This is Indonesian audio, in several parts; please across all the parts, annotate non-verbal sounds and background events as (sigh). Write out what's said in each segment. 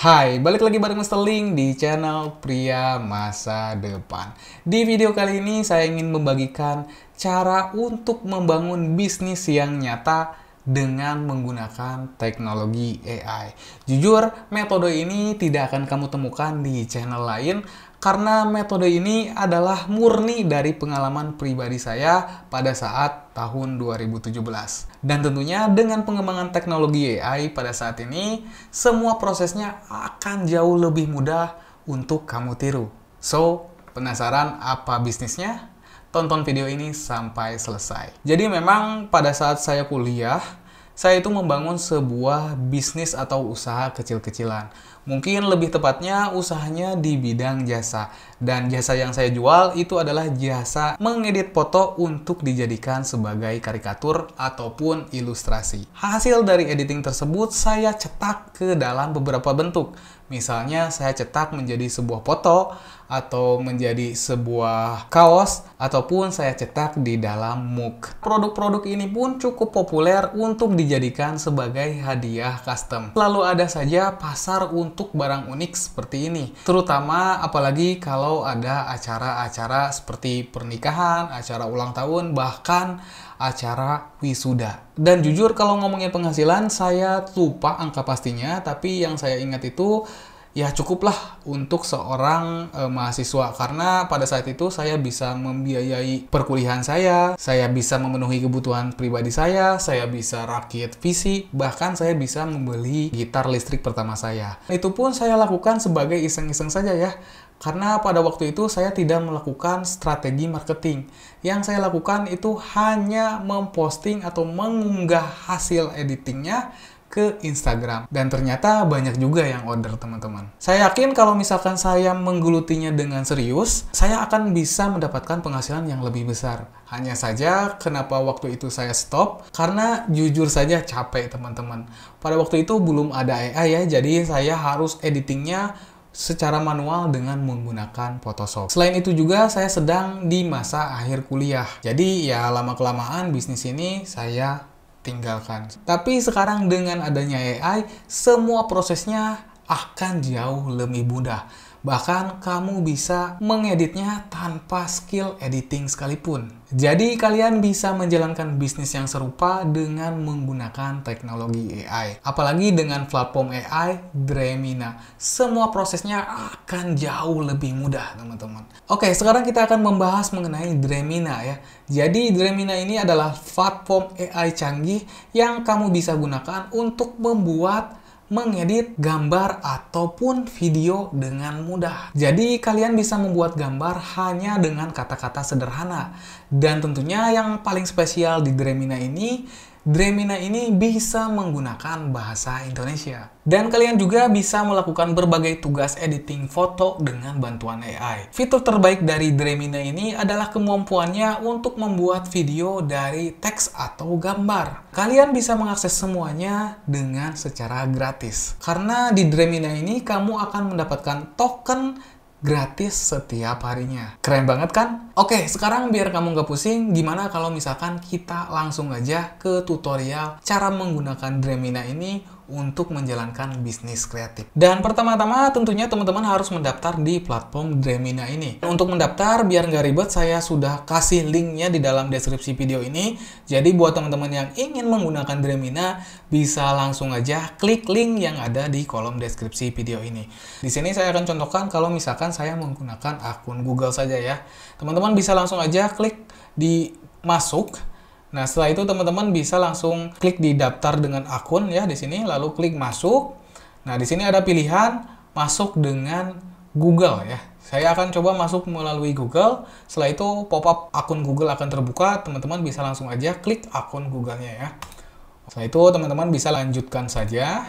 Hai, balik lagi bareng Mr. Link di channel Pria Masa Depan. Di video kali ini saya ingin membagikan cara untuk membangun bisnis yang nyata dengan menggunakan teknologi AI. Jujur, metode ini tidak akan kamu temukan di channel lain karena metode ini adalah murni dari pengalaman pribadi saya pada saat tahun 2017. Dan tentunya dengan pengembangan teknologi AI pada saat ini, semua prosesnya akan jauh lebih mudah untuk kamu tiru. So, penasaran apa bisnisnya? Tonton video ini sampai selesai. Jadi memang pada saat saya kuliah, saya itu membangun sebuah bisnis atau usaha kecil-kecilan. Mungkin lebih tepatnya usahanya di bidang jasa. Dan jasa yang saya jual itu adalah jasa mengedit foto untuk dijadikan sebagai karikatur ataupun ilustrasi. Hasil dari editing tersebut saya cetak ke dalam beberapa bentuk. Misalnya saya cetak menjadi sebuah foto atau menjadi sebuah kaos ataupun saya cetak di dalam mug. Produk-produk ini pun cukup populer untuk dijadikan sebagai hadiah custom. Lalu ada saja pasar untuk barang unik seperti ini, terutama apalagi kalau ada acara-acara seperti pernikahan, acara ulang tahun, bahkan acara wisuda. Dan jujur kalau ngomongin penghasilan, saya lupa angka pastinya, tapi yang saya ingat itu ya cukuplah untuk seorang e, mahasiswa karena pada saat itu saya bisa membiayai perkuliahan saya, saya bisa memenuhi kebutuhan pribadi saya, saya bisa rakit PC, bahkan saya bisa membeli gitar listrik pertama saya. Itu pun saya lakukan sebagai iseng-iseng saja ya. Karena pada waktu itu saya tidak melakukan strategi marketing. Yang saya lakukan itu hanya memposting atau mengunggah hasil editingnya ke Instagram. Dan ternyata banyak juga yang order teman-teman. Saya yakin kalau misalkan saya menggelutinya dengan serius, saya akan bisa mendapatkan penghasilan yang lebih besar. Hanya saja kenapa waktu itu saya stop? Karena jujur saja capek teman-teman. Pada waktu itu belum ada AI ya, jadi saya harus editingnya secara manual dengan menggunakan Photoshop. Selain itu juga saya sedang di masa akhir kuliah. Jadi ya lama-kelamaan bisnis ini saya tinggalkan. Tapi sekarang dengan adanya AI, semua prosesnya akan jauh lebih mudah. Bahkan kamu bisa mengeditnya tanpa skill editing sekalipun. Jadi kalian bisa menjalankan bisnis yang serupa dengan menggunakan teknologi AI. Apalagi dengan platform AI Dremina. Semua prosesnya akan jauh lebih mudah, teman-teman. Oke, sekarang kita akan membahas mengenai Dremina ya. Jadi Dremina ini adalah platform AI canggih yang kamu bisa gunakan untuk membuat mengedit gambar ataupun video dengan mudah. Jadi kalian bisa membuat gambar hanya dengan kata-kata sederhana. Dan tentunya yang paling spesial di Dremina ini Dremina ini bisa menggunakan bahasa Indonesia. Dan kalian juga bisa melakukan berbagai tugas editing foto dengan bantuan AI. Fitur terbaik dari Dremina ini adalah kemampuannya untuk membuat video dari teks atau gambar. Kalian bisa mengakses semuanya dengan secara gratis. Karena di Dremina ini kamu akan mendapatkan token gratis setiap harinya. Keren banget kan? Oke, sekarang biar kamu nggak pusing, gimana kalau misalkan kita langsung aja ke tutorial cara menggunakan Dremina ini untuk menjalankan bisnis kreatif. Dan pertama-tama tentunya teman-teman harus mendaftar di platform Dremina ini. Untuk mendaftar, biar nggak ribet, saya sudah kasih linknya di dalam deskripsi video ini. Jadi buat teman-teman yang ingin menggunakan Dremina, bisa langsung aja klik link yang ada di kolom deskripsi video ini. Di sini saya akan contohkan kalau misalkan saya menggunakan akun Google saja ya. Teman-teman teman-teman bisa langsung aja klik di masuk. Nah, setelah itu teman-teman bisa langsung klik di daftar dengan akun ya di sini lalu klik masuk. Nah, di sini ada pilihan masuk dengan Google ya. Saya akan coba masuk melalui Google. Setelah itu pop-up akun Google akan terbuka. Teman-teman bisa langsung aja klik akun Google-nya ya. Setelah itu teman-teman bisa lanjutkan saja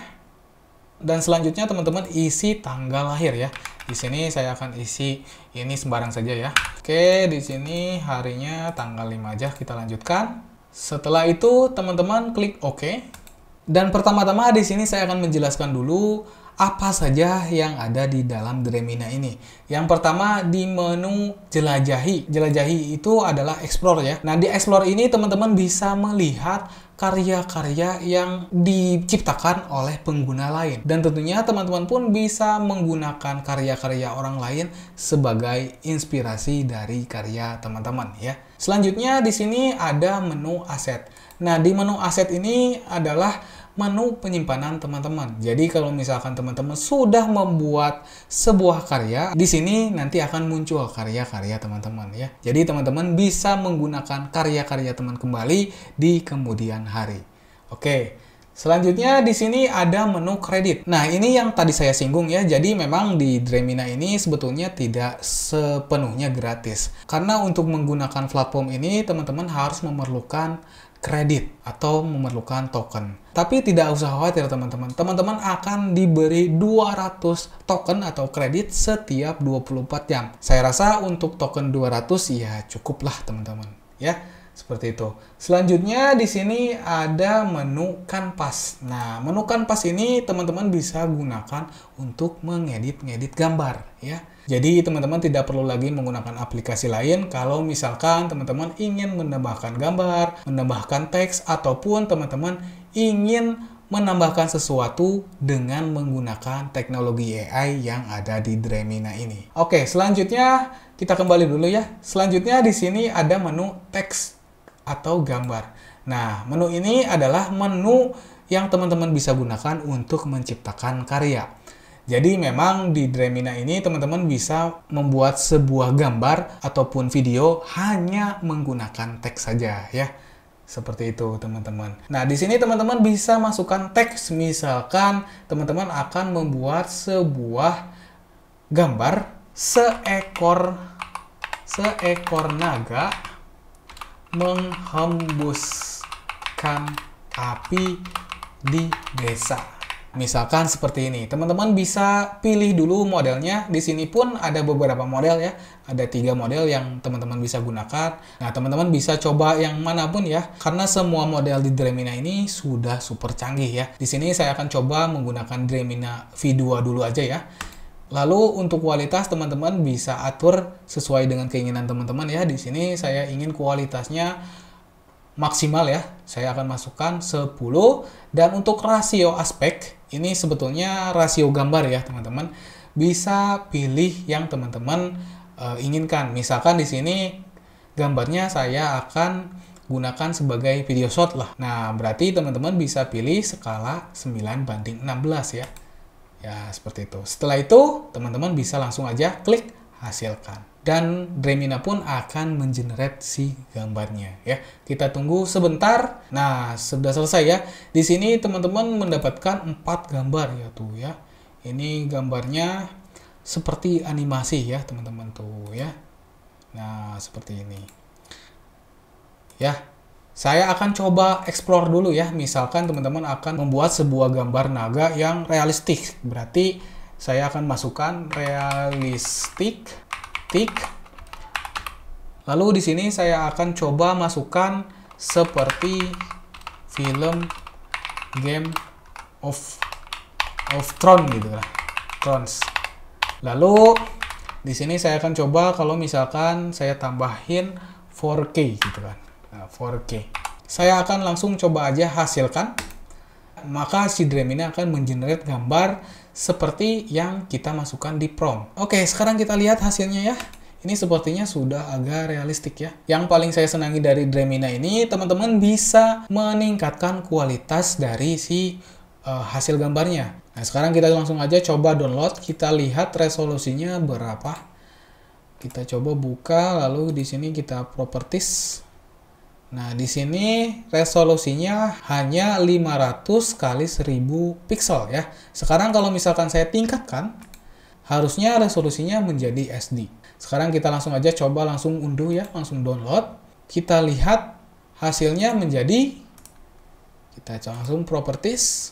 dan selanjutnya teman-teman isi tanggal lahir ya. Di sini saya akan isi ini sembarang saja ya. Oke, di sini harinya tanggal 5 aja kita lanjutkan. Setelah itu teman-teman klik OK. Dan pertama-tama di sini saya akan menjelaskan dulu apa saja yang ada di dalam Dremina ini. Yang pertama di menu jelajahi. Jelajahi itu adalah explore ya. Nah, di explore ini teman-teman bisa melihat karya-karya yang diciptakan oleh pengguna lain. Dan tentunya teman-teman pun bisa menggunakan karya-karya orang lain sebagai inspirasi dari karya teman-teman ya. Selanjutnya di sini ada menu aset. Nah, di menu aset ini adalah menu penyimpanan teman-teman. Jadi kalau misalkan teman-teman sudah membuat sebuah karya, di sini nanti akan muncul karya-karya teman-teman ya. Jadi teman-teman bisa menggunakan karya-karya teman kembali di kemudian hari. Oke. Selanjutnya di sini ada menu kredit. Nah, ini yang tadi saya singgung ya. Jadi memang di Dremina ini sebetulnya tidak sepenuhnya gratis. Karena untuk menggunakan platform ini teman-teman harus memerlukan kredit atau memerlukan token. Tapi tidak usah khawatir teman-teman. Teman-teman akan diberi 200 token atau kredit setiap 24 jam. Saya rasa untuk token 200 ya cukuplah teman-teman. Ya, seperti itu. Selanjutnya di sini ada menu kanvas. Nah, menu kanvas ini teman-teman bisa gunakan untuk mengedit-ngedit gambar ya. Jadi teman-teman tidak perlu lagi menggunakan aplikasi lain kalau misalkan teman-teman ingin menambahkan gambar, menambahkan teks, ataupun teman-teman ingin menambahkan sesuatu dengan menggunakan teknologi AI yang ada di Dremina ini. Oke, selanjutnya kita kembali dulu ya. Selanjutnya di sini ada menu teks atau gambar. Nah, menu ini adalah menu yang teman-teman bisa gunakan untuk menciptakan karya. Jadi memang di Dremina ini teman-teman bisa membuat sebuah gambar ataupun video hanya menggunakan teks saja ya. Seperti itu teman-teman. Nah di sini teman-teman bisa masukkan teks misalkan teman-teman akan membuat sebuah gambar seekor seekor naga menghembuskan api di desa Misalkan seperti ini, teman-teman bisa pilih dulu modelnya. Di sini pun ada beberapa model ya, ada tiga model yang teman-teman bisa gunakan. Nah, teman-teman bisa coba yang manapun ya, karena semua model di Dremina ini sudah super canggih ya. Di sini saya akan coba menggunakan Dremina V2 dulu aja ya. Lalu untuk kualitas teman-teman bisa atur sesuai dengan keinginan teman-teman ya. Di sini saya ingin kualitasnya maksimal ya saya akan masukkan 10 dan untuk rasio aspek ini sebetulnya rasio gambar ya teman-teman bisa pilih yang teman-teman e, inginkan misalkan di sini gambarnya saya akan gunakan sebagai video shot lah nah berarti teman-teman bisa pilih skala 9 banding 16 ya ya seperti itu setelah itu teman-teman bisa langsung aja klik hasilkan dan Dremina pun akan mengenerate si gambarnya ya. Kita tunggu sebentar. Nah, sudah selesai ya. Di sini teman-teman mendapatkan 4 gambar ya tuh ya. Ini gambarnya seperti animasi ya, teman-teman tuh ya. Nah, seperti ini. Ya. Saya akan coba explore dulu ya. Misalkan teman-teman akan membuat sebuah gambar naga yang realistik. Berarti saya akan masukkan realistik titik. Lalu di sini saya akan coba masukkan seperti film Game of of Throne gitu lah. Thrones. Lalu di sini saya akan coba kalau misalkan saya tambahin 4K gitu kan. Nah, 4K. Saya akan langsung coba aja hasilkan maka si DRAM ini akan mengenerate gambar seperti yang kita masukkan di prompt. Oke, sekarang kita lihat hasilnya ya. Ini sepertinya sudah agak realistik ya. Yang paling saya senangi dari Dremina ini, teman-teman bisa meningkatkan kualitas dari si uh, hasil gambarnya. Nah, sekarang kita langsung aja coba download, kita lihat resolusinya berapa. Kita coba buka, lalu di sini kita properties, Nah, di sini resolusinya hanya 500 kali 1000 pixel ya. Sekarang kalau misalkan saya tingkatkan, harusnya resolusinya menjadi SD. Sekarang kita langsung aja coba langsung unduh ya, langsung download. Kita lihat hasilnya menjadi kita langsung properties.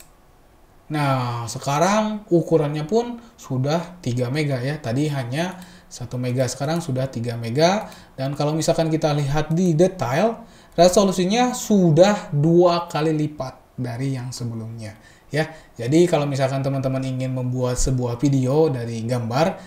Nah, sekarang ukurannya pun sudah 3 mega ya. Tadi hanya 1 mega, sekarang sudah 3 mega. Dan kalau misalkan kita lihat di detail, resolusinya sudah dua kali lipat dari yang sebelumnya ya. Jadi kalau misalkan teman-teman ingin membuat sebuah video dari gambar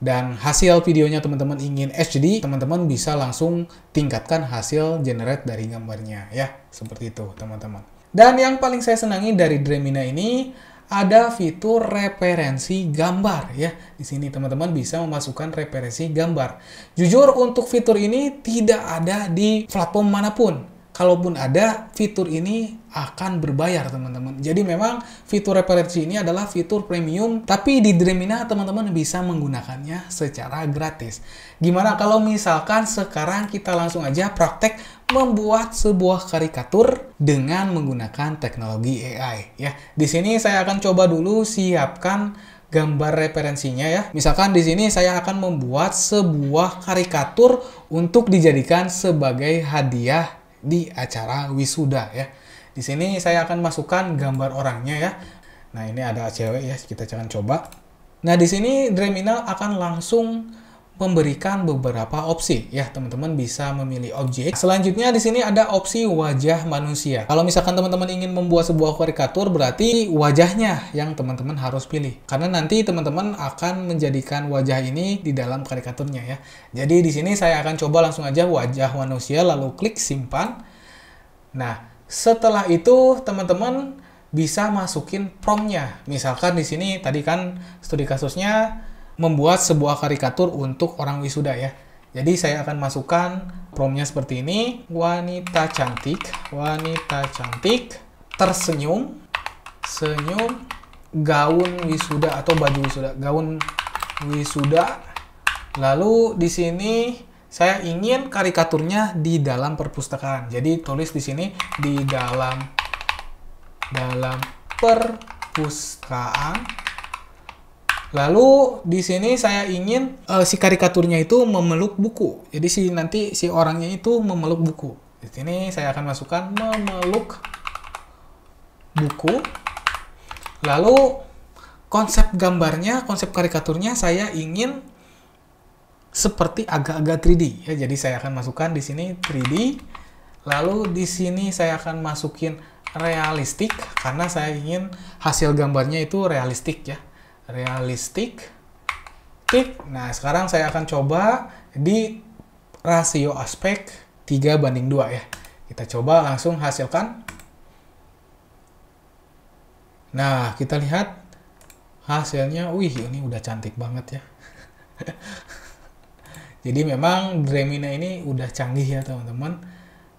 dan hasil videonya teman-teman ingin HD, teman-teman bisa langsung tingkatkan hasil generate dari gambarnya ya. Seperti itu, teman-teman. Dan yang paling saya senangi dari Dremina ini ada fitur referensi gambar ya. Di sini teman-teman bisa memasukkan referensi gambar. Jujur untuk fitur ini tidak ada di platform manapun. Kalaupun ada, fitur ini akan berbayar teman-teman. Jadi memang fitur referensi ini adalah fitur premium, tapi di Dreamina teman-teman bisa menggunakannya secara gratis. Gimana kalau misalkan sekarang kita langsung aja praktek membuat sebuah karikatur dengan menggunakan teknologi AI ya. Di sini saya akan coba dulu siapkan gambar referensinya ya. Misalkan di sini saya akan membuat sebuah karikatur untuk dijadikan sebagai hadiah di acara wisuda ya. Di sini saya akan masukkan gambar orangnya ya. Nah, ini ada cewek ya, kita jangan coba. Nah, di sini Dreminal akan langsung memberikan beberapa opsi ya teman-teman bisa memilih objek selanjutnya di sini ada opsi wajah manusia kalau misalkan teman-teman ingin membuat sebuah karikatur berarti wajahnya yang teman-teman harus pilih karena nanti teman-teman akan menjadikan wajah ini di dalam karikaturnya ya jadi di sini saya akan coba langsung aja wajah manusia lalu klik simpan nah setelah itu teman-teman bisa masukin promnya misalkan di sini tadi kan studi kasusnya membuat sebuah karikatur untuk orang wisuda ya. Jadi saya akan masukkan promnya seperti ini. Wanita cantik, wanita cantik, tersenyum, senyum, gaun wisuda atau baju wisuda, gaun wisuda. Lalu di sini saya ingin karikaturnya di dalam perpustakaan. Jadi tulis di sini di dalam dalam perpustakaan Lalu di sini saya ingin uh, si karikaturnya itu memeluk buku. Jadi si nanti si orangnya itu memeluk buku. Di sini saya akan masukkan memeluk buku. Lalu konsep gambarnya, konsep karikaturnya saya ingin seperti agak-agak 3D ya. Jadi saya akan masukkan di sini 3D. Lalu di sini saya akan masukin realistik karena saya ingin hasil gambarnya itu realistik ya realistik tik nah sekarang saya akan coba di rasio aspek 3 banding 2 ya kita coba langsung hasilkan nah kita lihat hasilnya wih ini udah cantik banget ya (laughs) jadi memang Dremina ini udah canggih ya teman-teman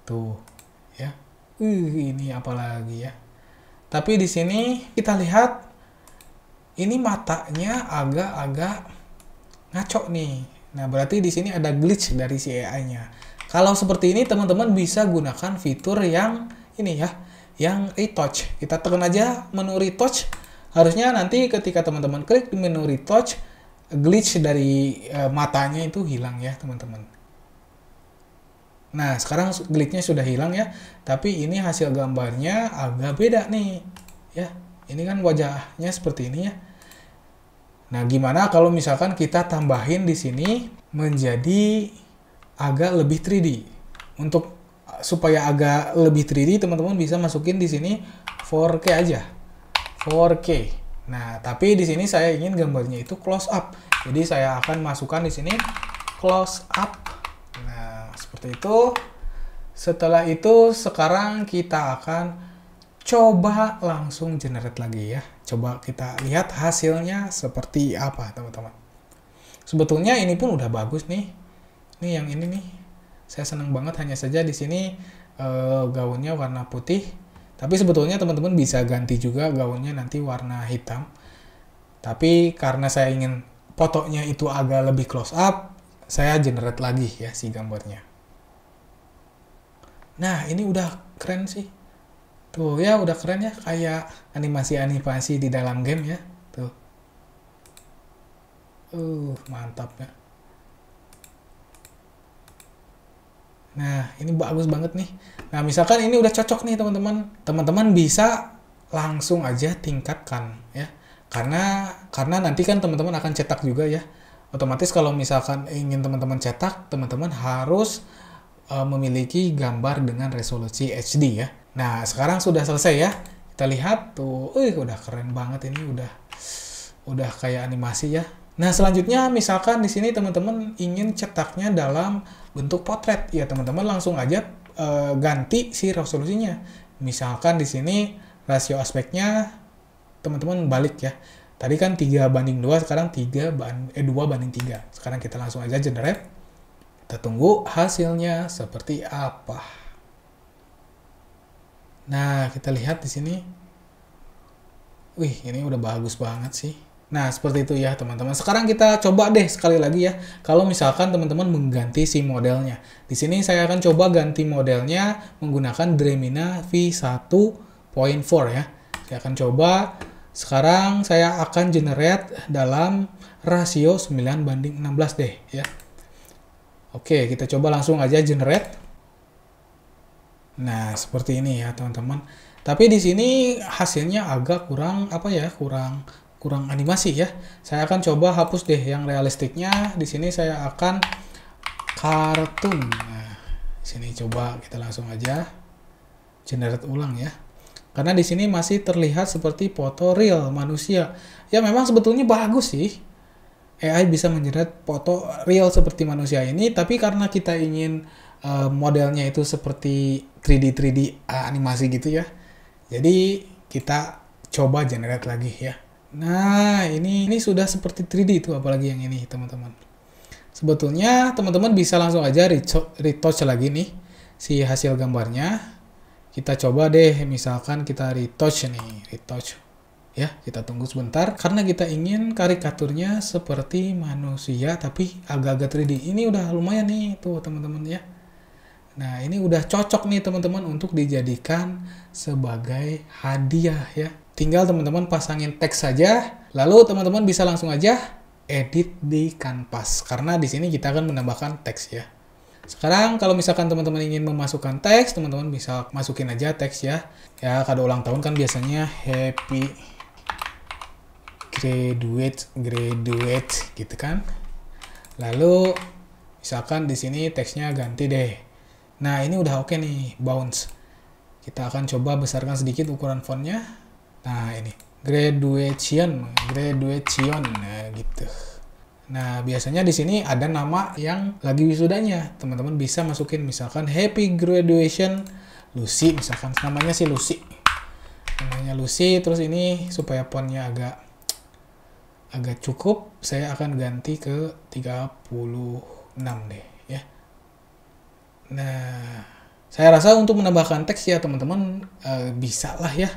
tuh ya uh, ini apalagi ya tapi di sini kita lihat ini matanya agak-agak ngaco nih. Nah, berarti di sini ada glitch dari si AI-nya. Kalau seperti ini, teman-teman bisa gunakan fitur yang ini ya, yang retouch. Kita tekan aja menu retouch. Harusnya nanti ketika teman-teman klik di menu retouch, glitch dari e, matanya itu hilang ya, teman-teman. Nah, sekarang glitch-nya sudah hilang ya, tapi ini hasil gambarnya agak beda nih. Ya, ini kan wajahnya seperti ini ya. Nah, gimana kalau misalkan kita tambahin di sini menjadi agak lebih 3D. Untuk supaya agak lebih 3D, teman-teman bisa masukin di sini 4K aja. 4K. Nah, tapi di sini saya ingin gambarnya itu close up. Jadi saya akan masukkan di sini close up. Nah, seperti itu. Setelah itu sekarang kita akan coba langsung generate lagi ya. Coba kita lihat hasilnya seperti apa, teman-teman. Sebetulnya ini pun udah bagus nih. Ini yang ini nih. Saya senang banget hanya saja di sini e, gaunnya warna putih. Tapi sebetulnya teman-teman bisa ganti juga gaunnya nanti warna hitam. Tapi karena saya ingin fotonya itu agak lebih close up, saya generate lagi ya si gambarnya. Nah, ini udah keren sih. Tuh ya udah keren ya kayak animasi-animasi di dalam game ya. Tuh. Uh, mantap ya. Nah, ini bagus banget nih. Nah, misalkan ini udah cocok nih teman-teman. Teman-teman bisa langsung aja tingkatkan ya. Karena karena nanti kan teman-teman akan cetak juga ya. Otomatis kalau misalkan ingin teman-teman cetak, teman-teman harus uh, memiliki gambar dengan resolusi HD ya Nah, sekarang sudah selesai ya. Kita lihat tuh, wih udah keren banget ini udah udah kayak animasi ya. Nah, selanjutnya misalkan di sini teman-teman ingin cetaknya dalam bentuk potret, ya teman-teman langsung aja uh, ganti si resolusinya. Misalkan di sini rasio aspeknya teman-teman balik ya. Tadi kan 3 banding 2, sekarang 3 ban, eh, 2 banding 3. Sekarang kita langsung aja generate. Kita tunggu hasilnya seperti apa. Nah, kita lihat di sini. Wih, ini udah bagus banget sih. Nah, seperti itu ya teman-teman. Sekarang kita coba deh sekali lagi ya. Kalau misalkan teman-teman mengganti si modelnya. Di sini saya akan coba ganti modelnya menggunakan Dremina V1.4 ya. Saya akan coba. Sekarang saya akan generate dalam rasio 9 banding 16 deh ya. Oke, kita coba langsung aja generate. Nah, seperti ini ya, teman-teman. Tapi di sini hasilnya agak kurang apa ya? Kurang kurang animasi ya. Saya akan coba hapus deh yang realistiknya. Di sini saya akan kartun. Nah, sini coba kita langsung aja generate ulang ya. Karena di sini masih terlihat seperti foto real manusia. Ya memang sebetulnya bagus sih. AI bisa menjerat foto real seperti manusia ini, tapi karena kita ingin uh, modelnya itu seperti 3D 3D uh, animasi gitu ya. Jadi kita coba generate lagi ya. Nah, ini ini sudah seperti 3D itu apalagi yang ini, teman-teman. Sebetulnya teman-teman bisa langsung aja retouch lagi nih si hasil gambarnya. Kita coba deh misalkan kita retouch nih, retouch. Ya, kita tunggu sebentar karena kita ingin karikaturnya seperti manusia tapi agak-agak 3D. Ini udah lumayan nih tuh teman-teman ya. Nah, ini udah cocok nih teman-teman untuk dijadikan sebagai hadiah ya. Tinggal teman-teman pasangin teks saja, lalu teman-teman bisa langsung aja edit di kanvas karena di sini kita akan menambahkan teks ya. Sekarang kalau misalkan teman-teman ingin memasukkan teks, teman-teman bisa masukin aja teks ya. Ya, kado ulang tahun kan biasanya happy graduate graduate gitu kan. Lalu misalkan di sini teksnya ganti deh Nah ini udah oke nih, bounce. Kita akan coba besarkan sedikit ukuran fontnya. Nah ini, graduation, graduation, nah, gitu. Nah, biasanya di sini ada nama yang lagi wisudanya. Teman-teman bisa masukin misalkan Happy Graduation Lucy misalkan namanya si Lucy. Namanya Lucy terus ini supaya fontnya agak agak cukup, saya akan ganti ke 36 deh. Nah, saya rasa untuk menambahkan teks ya teman-teman uh, bisa lah ya.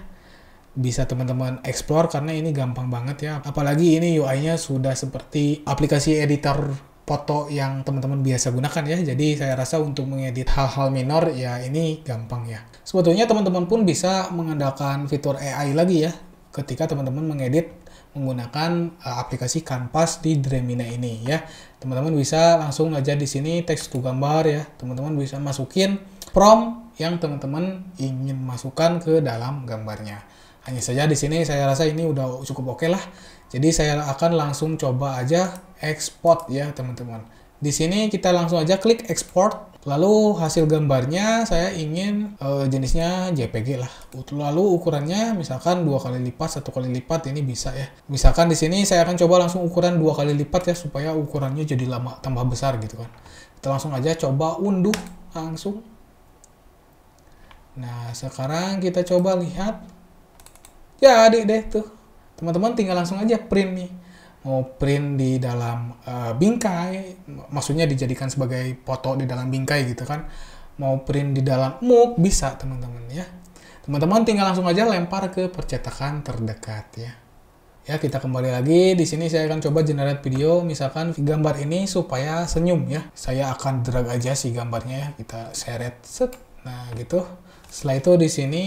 Bisa teman-teman explore karena ini gampang banget ya. Apalagi ini UI-nya sudah seperti aplikasi editor foto yang teman-teman biasa gunakan ya. Jadi saya rasa untuk mengedit hal-hal minor ya ini gampang ya. Sebetulnya teman-teman pun bisa mengandalkan fitur AI lagi ya ketika teman-teman mengedit menggunakan uh, aplikasi kanvas di Dremina ini ya. Teman-teman bisa langsung aja di sini teks to gambar ya. Teman-teman bisa masukin prom yang teman-teman ingin masukkan ke dalam gambarnya. Hanya saja di sini saya rasa ini udah cukup oke okay lah. Jadi saya akan langsung coba aja export ya teman-teman. Di sini kita langsung aja klik export Lalu hasil gambarnya saya ingin e, jenisnya JPG lah. Lalu ukurannya misalkan dua kali lipat, satu kali lipat ini bisa ya. Misalkan di sini saya akan coba langsung ukuran dua kali lipat ya supaya ukurannya jadi lama tambah besar gitu kan. Kita langsung aja coba unduh langsung. Nah sekarang kita coba lihat. Ya adik deh tuh. Teman-teman tinggal langsung aja print nih mau print di dalam uh, bingkai, maksudnya dijadikan sebagai foto di dalam bingkai gitu kan, mau print di dalam mug bisa teman-teman ya. Teman-teman tinggal langsung aja lempar ke percetakan terdekat ya. Ya kita kembali lagi di sini saya akan coba generate video misalkan gambar ini supaya senyum ya. Saya akan drag aja si gambarnya ya. Kita seret set. Nah gitu. Setelah itu di sini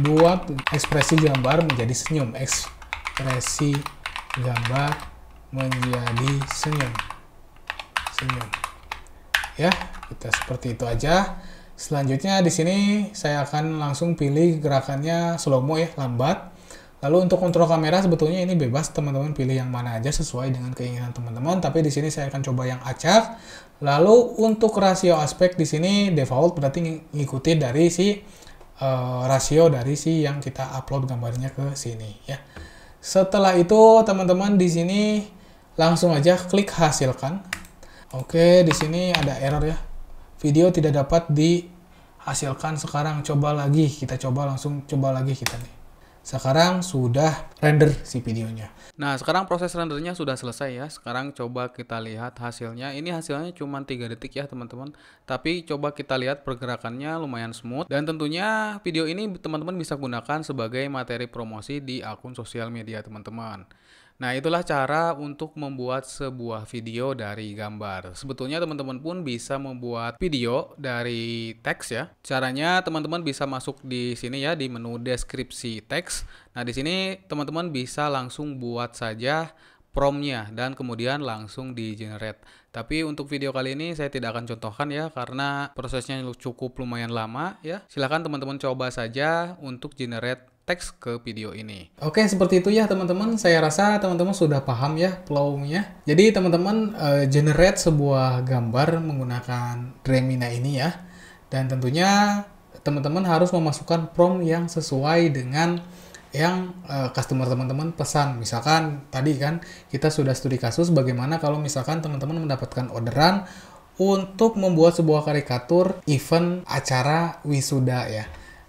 buat ekspresi gambar menjadi senyum. Ekspresi gambar menjadi senyum senyum ya kita seperti itu aja selanjutnya di sini saya akan langsung pilih gerakannya slow mo ya lambat lalu untuk kontrol kamera sebetulnya ini bebas teman-teman pilih yang mana aja sesuai dengan keinginan teman-teman tapi di sini saya akan coba yang acak lalu untuk rasio aspek di sini default berarti ngikuti dari si uh, rasio dari si yang kita upload gambarnya ke sini ya setelah itu teman-teman di sini langsung aja klik hasilkan. Oke, di sini ada error ya. Video tidak dapat dihasilkan sekarang. Coba lagi, kita coba langsung coba lagi kita nih sekarang sudah render si videonya. Nah, sekarang proses rendernya sudah selesai ya. Sekarang coba kita lihat hasilnya. Ini hasilnya cuma 3 detik ya, teman-teman. Tapi coba kita lihat pergerakannya lumayan smooth. Dan tentunya video ini teman-teman bisa gunakan sebagai materi promosi di akun sosial media teman-teman. Nah, itulah cara untuk membuat sebuah video dari gambar. Sebetulnya teman-teman pun bisa membuat video dari teks ya. Caranya teman-teman bisa masuk di sini ya di menu deskripsi teks. Nah, di sini teman-teman bisa langsung buat saja promnya dan kemudian langsung di generate. Tapi untuk video kali ini saya tidak akan contohkan ya karena prosesnya cukup lumayan lama ya. Silahkan teman-teman coba saja untuk generate teks ke video ini. Oke, seperti itu ya teman-teman. Saya rasa teman-teman sudah paham ya flow-nya. Jadi teman-teman uh, generate sebuah gambar menggunakan Dremina ini ya. Dan tentunya teman-teman harus memasukkan prompt yang sesuai dengan yang uh, customer teman-teman pesan. Misalkan tadi kan kita sudah studi kasus bagaimana kalau misalkan teman-teman mendapatkan orderan untuk membuat sebuah karikatur event acara wisuda ya.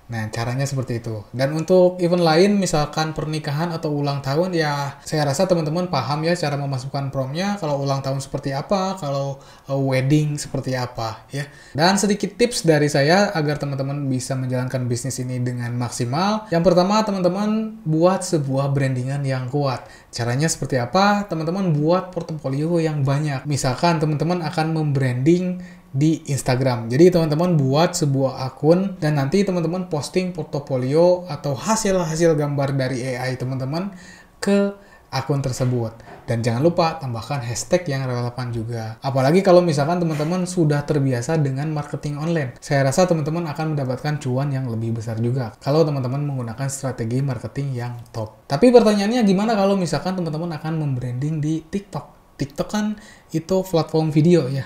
Nah, caranya seperti itu. Dan untuk event lain, misalkan pernikahan atau ulang tahun, ya saya rasa teman-teman paham ya cara memasukkan promnya, kalau ulang tahun seperti apa, kalau eh, wedding seperti apa, ya. Dan sedikit tips dari saya agar teman-teman bisa menjalankan bisnis ini dengan maksimal. Yang pertama, teman-teman buat sebuah brandingan yang kuat. Caranya seperti apa? Teman-teman buat portofolio yang banyak. Misalkan teman-teman akan membranding di Instagram. Jadi teman-teman buat sebuah akun dan nanti teman-teman posting portofolio atau hasil-hasil gambar dari AI teman-teman ke akun tersebut. Dan jangan lupa tambahkan hashtag yang relevan juga. Apalagi kalau misalkan teman-teman sudah terbiasa dengan marketing online. Saya rasa teman-teman akan mendapatkan cuan yang lebih besar juga kalau teman-teman menggunakan strategi marketing yang top. Tapi pertanyaannya gimana kalau misalkan teman-teman akan membranding di TikTok? TikTok kan itu platform video ya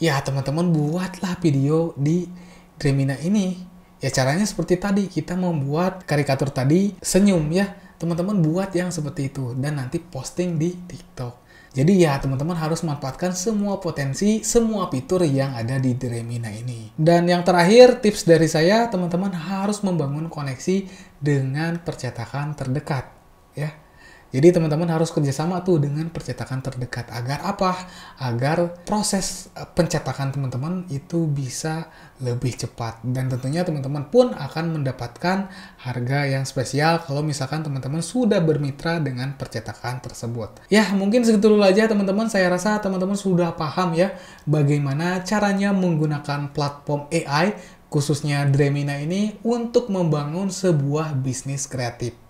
ya teman-teman buatlah video di Dremina ini. Ya caranya seperti tadi, kita membuat karikatur tadi senyum ya. Teman-teman buat yang seperti itu dan nanti posting di TikTok. Jadi ya teman-teman harus manfaatkan semua potensi, semua fitur yang ada di Dremina ini. Dan yang terakhir tips dari saya, teman-teman harus membangun koneksi dengan percetakan terdekat ya. Jadi teman-teman harus kerjasama tuh dengan percetakan terdekat agar apa? Agar proses eh, pencetakan teman-teman itu bisa lebih cepat dan tentunya teman-teman pun akan mendapatkan harga yang spesial kalau misalkan teman-teman sudah bermitra dengan percetakan tersebut. Ya mungkin segitu dulu aja teman-teman. Saya rasa teman-teman sudah paham ya bagaimana caranya menggunakan platform AI khususnya Dremina ini untuk membangun sebuah bisnis kreatif.